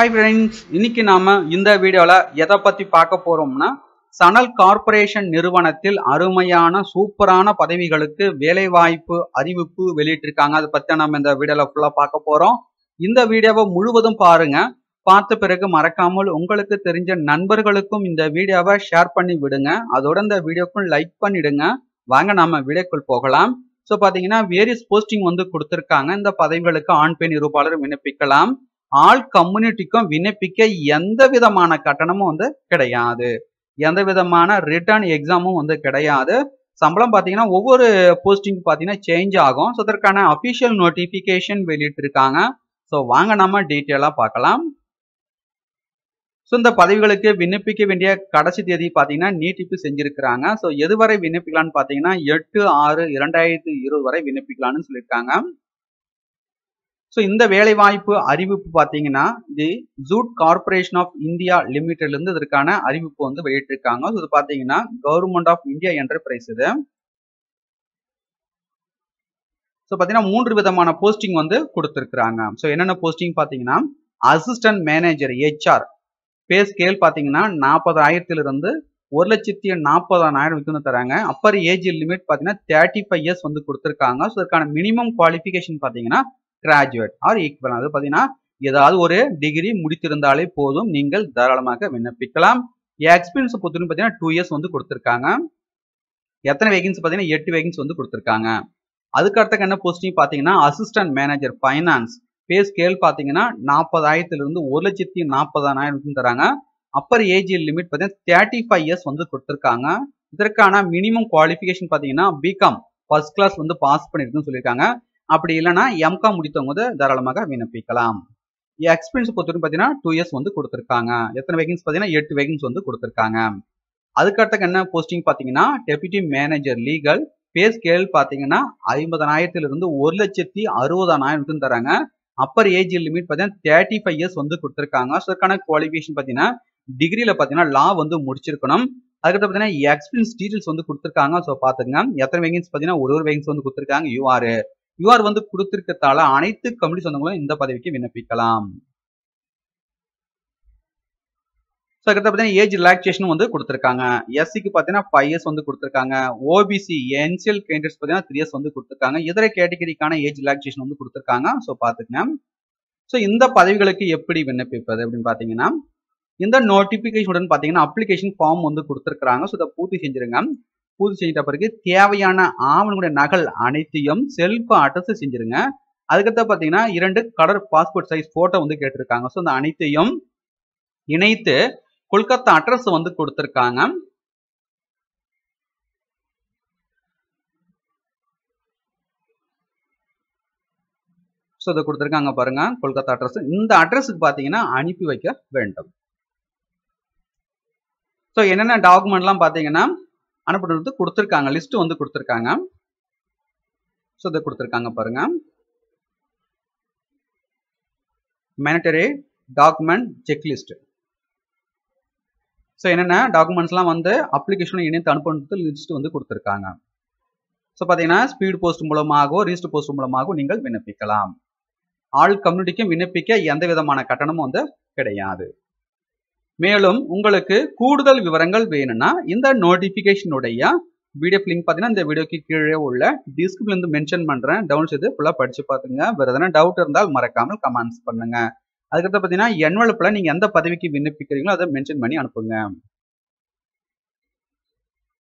hi friends இன்னைக்கு நாம இந்த வீடியோவில் எதை பற்றி பார்க்க போகிறோம்னா சனல் கார்பரேஷன் நிறுவனத்தில் அருமையான சூப்பரான பதவிகளுக்கு வேலைவாய்ப்பு அறிவிப்பு வெளியிட்டிருக்காங்க அதை பற்றி நம்ம இந்த வீடியோவில் ஃபுல்லாக பார்க்க போகிறோம் இந்த வீடியோவை முழுவதும் பாருங்க பார்த்த பிறகு மறக்காமல் உங்களுக்கு தெரிஞ்ச நண்பர்களுக்கும் இந்த வீடியோவை ஷேர் பண்ணி விடுங்க அதோட இந்த வீடியோக்கும் லைக் பண்ணிடுங்க வாங்க நாம வீடியோக்குள் போகலாம் ஸோ பார்த்தீங்கன்னா வேரியஸ் போஸ்டிங் வந்து கொடுத்துருக்காங்க இந்த பதவிகளுக்கு ஆண் பெண் இருப்பாளர் விண்ணப்பிக்கலாம் ஆள் கம்யூனிட்டிக்கும் விண்ணப்பிக்க எந்த விதமான கட்டணமும் வந்து கிடையாது எந்த விதமான ரிட்டர்ன் எக்ஸாமும் வந்து கிடையாது சம்பளம் பார்த்தீங்கன்னா ஒவ்வொரு போஸ்டிங் பார்த்தீங்கன்னா சேஞ்ச் ஆகும் ஸோ அதற்கான அஃபிஷியல் நோட்டிஃபிகேஷன் வெளியிட்டிருக்காங்க ஸோ வாங்க நம்ம டீட்டெயிலாக பார்க்கலாம் ஸோ இந்த பதவிகளுக்கு விண்ணப்பிக்க வேண்டிய கடைசி தேதி பார்த்தீங்கன்னா நீட்டிப்பு செஞ்சுருக்கிறாங்க ஸோ எதுவரை விண்ணப்பிக்கலான்னு பார்த்தீங்கன்னா எட்டு ஆறு இரண்டாயிரத்தி இருபது வரை விண்ணப்பிக்கலாம்னு சொல்லியிருக்காங்க ஸோ இந்த வேலைவாய்ப்பு அறிவிப்பு பார்த்தீங்கன்னா the jute corporation of India இருந்து இதற்கான அறிவிப்பு வந்து வெளியிட்டிருக்காங்க ஸோ இது பார்த்தீங்கன்னா கவர்மெண்ட் ஆஃப் இந்தியா என்டர்பிரைஸ் இது ஸோ பார்த்தீங்கன்னா மூன்று விதமான போஸ்டிங் வந்து கொடுத்துருக்குறாங்க ஸோ என்னென்ன போஸ்டிங் பார்த்தீங்கன்னா assistant manager HR pay scale பார்த்தீங்கன்னா நாற்பதாயிரத்திலிருந்து ஒரு லட்சத்தி நாற்பதாயிரம் விற்கணும் தராங்க அப்பர் ஏஜ் லிமிட் பார்த்தீங்கன்னா தேர்ட்டி ஃபைவ் இயர்ஸ் வந்து கொடுத்துருக்காங்க ஸோ இதற்கான மினிமம் குவாலிஃபிகேஷன் பார்த்தீங்கன்னா கிராஜுவேட் ஆர் ஈக்குவல் அது பார்த்தீங்கன்னா ஏதாவது ஒரு டிகிரி முடித்திருந்தாலே போதும் நீங்கள் தாராளமாக விண்ணப்பிக்கலாம் எக்ஸ்பீரியன்ஸ் பொறுத்தவரை பார்த்தீங்கன்னா டூ இயர்ஸ் வந்து கொடுத்துருக்காங்க எத்தனை வேகன்ஸ் பார்த்தீங்கன்னா எட்டு வேகன்ஸ் வந்து கொடுத்துருக்காங்க அதுக்கு அடுத்த என்ன போஸ்டிங் பார்த்தீங்கன்னா assistant manager finance pay scale பார்த்தீங்கன்னா நாற்பதாயிரத்துலேருந்து ஒரு லட்சத்தி நாற்பதாயிரம் தராங்க அப்பர் ஏஜ் லிமிட் பார்த்தீங்கன்னா தேர்ட்டி ஃபைவ் இயர்ஸ் வந்து கொடுத்துருக்காங்க இதற்கான மினிமம் குவாலிஃபிகேஷன் பார்த்தீங்கன்னா பிகாம் ஃபர்ஸ்ட் கிளாஸ் வந்து பாஸ் பண்ணியிருக்குன்னு சொல்லியிருக்காங்க அப்படி இல்லைனா எம்காம் முடித்தவங்க வந்து தாராளமாக விண்ணப்பிக்கலாம் எக்ஸ்பீரியன்ஸ் பொறுத்தவரைக்கும் பார்த்தீங்கன்னா டூ இயர்ஸ் வந்து கொடுத்துருக்காங்க எத்தனை வேகன்ஸ் பார்த்தீங்கன்னா எட்டு வேகன்ஸ் வந்து கொடுத்துருக்காங்க அதுக்கடுத்த என்ன போஸ்டிங் பார்த்தீங்கன்னா deputy manager legal pay scale பார்த்தீங்கன்னா ஐம்பதனாயிரத்திலிருந்து ஒரு லட்சத்தி அறுபதனாயிரம் வந்து தராங்க அப்பர் ஏஜ் லிமிட் பார்த்தீங்கன்னா தேர்ட்டி ஃபைவ் இயர்ஸ் வந்து கொடுத்துருக்காங்க ஸோ அதுக்கான குவாலிஃபிகேஷன் பார்த்தீங்கன்னா டிகிரியில் பார்த்தீங்கன்னா லா வந்து முடிச்சிருக்கணும் அதுக்கடுத்து பார்த்தீங்கன்னா எக்ஸ்பீரியன்ஸ் டீட்டெயில்ஸ் வந்து கொடுத்துருக்காங்க ஸோ பார்த்துக்கங்க எத்தனை வேகன்ஸ் பார்த்தீங்கன்னா ஒரு ஒரு வேகன்ஸ் வந்து கொடுத்துருக்காங்க யூஆர் இவ்வாறு வந்து கொடுத்திருக்கத்தால அனைத்து கமிட்டி சொந்தங்களும் இந்த பதவிக்கு விண்ணப்பிக்கலாம் ஏஜ் ரிலாக்ஸேஷன் வந்து கொடுத்துருக்காங்க எஸ்சிக்கு பார்த்தீங்கன்னா ஃபைவ் இயர்ஸ் வந்து கொடுத்துருக்காங்க ஓபிசி என்சிஎல் கேண்டிடேட்ஸ் பார்த்தீங்கன்னா த்ரீ இயர்ஸ் வந்து கொடுத்துருக்காங்க இதர கேட்டகரிக்கான ஏஜ் ரிலாக்சேஷன் வந்து கொடுத்துருக்காங்க ஸோ பார்த்துங்க ஸோ இந்த பதவிகளுக்கு எப்படி விண்ணப்பிப்பது அப்படின்னு பார்த்தீங்கன்னா இந்த நோட்டிபிகேஷன் உடன் பார்த்தீங்கன்னா அப்ளிகேஷன் ஃபார்ம் வந்து கொடுத்துருக்காங்க ஸோ இதை பூர்த்தி செஞ்சிருங்க பூர்த்தி செஞ்சிட்ட பிறகு தேவையான ஆவணங்களுடைய நகல் அனைத்தையும் செல்ஃபாக அட்டஸ்ட் செஞ்சிருங்க அதுக்கடுத்த பார்த்தீங்கன்னா இரண்டு கலர் பாஸ்போர்ட் சைஸ் போட்டோ வந்து கேட்டிருக்காங்க ஸோ அந்த அனைத்தையும் இணைத்து கொல்கத்தா அட்ரஸ் வந்து கொடுத்துருக்காங்க ஸோ இதை கொடுத்துருக்காங்க பாருங்க கொல்கத்தா அட்ரஸ் இந்த அட்ரஸுக்கு பார்த்தீங்கன்னா அனுப்பி வைக்க வேண்டும் ஸோ என்னென்ன டாக்குமெண்ட்லாம் பார்த்தீங்கன்னா அனுப்பினது கொடுத்துருக்காங்க லிஸ்ட் வந்து கொடுத்துருக்காங்க ஸோ இதை கொடுத்துருக்காங்க பாருங்க மேனட்டரி டாக்குமெண்ட் செக்லிஸ்ட் ஸோ என்னென்ன டாக்குமெண்ட்ஸ்லாம் வந்து அப்ளிகேஷன் இணைத்து அனுப்புறது லிஸ்ட் வந்து கொடுத்துருக்காங்க ஸோ பார்த்தீங்கன்னா ஸ்பீடு போஸ்ட் மூலமாகவோ ரிஜிஸ்டர் போஸ்ட் மூலமாகவோ நீங்கள் விண்ணப்பிக்கலாம் ஆள் கம்யூனிட்டிக்கும் விண்ணப்பிக்க எந்த விதமான கட்டணமும் வந்து கிடையாது மேலும் உங்களுக்கு கூடுதல் விவரங்கள் வேணும்னா இந்த நோட்டிஃபிகேஷனுடைய வீடியோ லிங்க் பார்த்தீங்கன்னா இந்த வீடியோக்கு கீழே உள்ள டிஸ்கிரிப்ஷன்லேருந்து மென்ஷன் பண்ணுறேன் டவுன் செய்து ஃபுல்லாக படித்து பார்த்துங்க வேறு எதனா டவுட் இருந்தால் மறக்காமல் கமெண்ட்ஸ் பண்ணுங்கள் அதுக்கடுத்து பார்த்தீங்கன்னா என்வலப்பில் நீங்கள் எந்த பதவிக்கு விண்ணப்பிக்கிறீங்களோ அதை மென்ஷன் பண்ணி அனுப்புங்க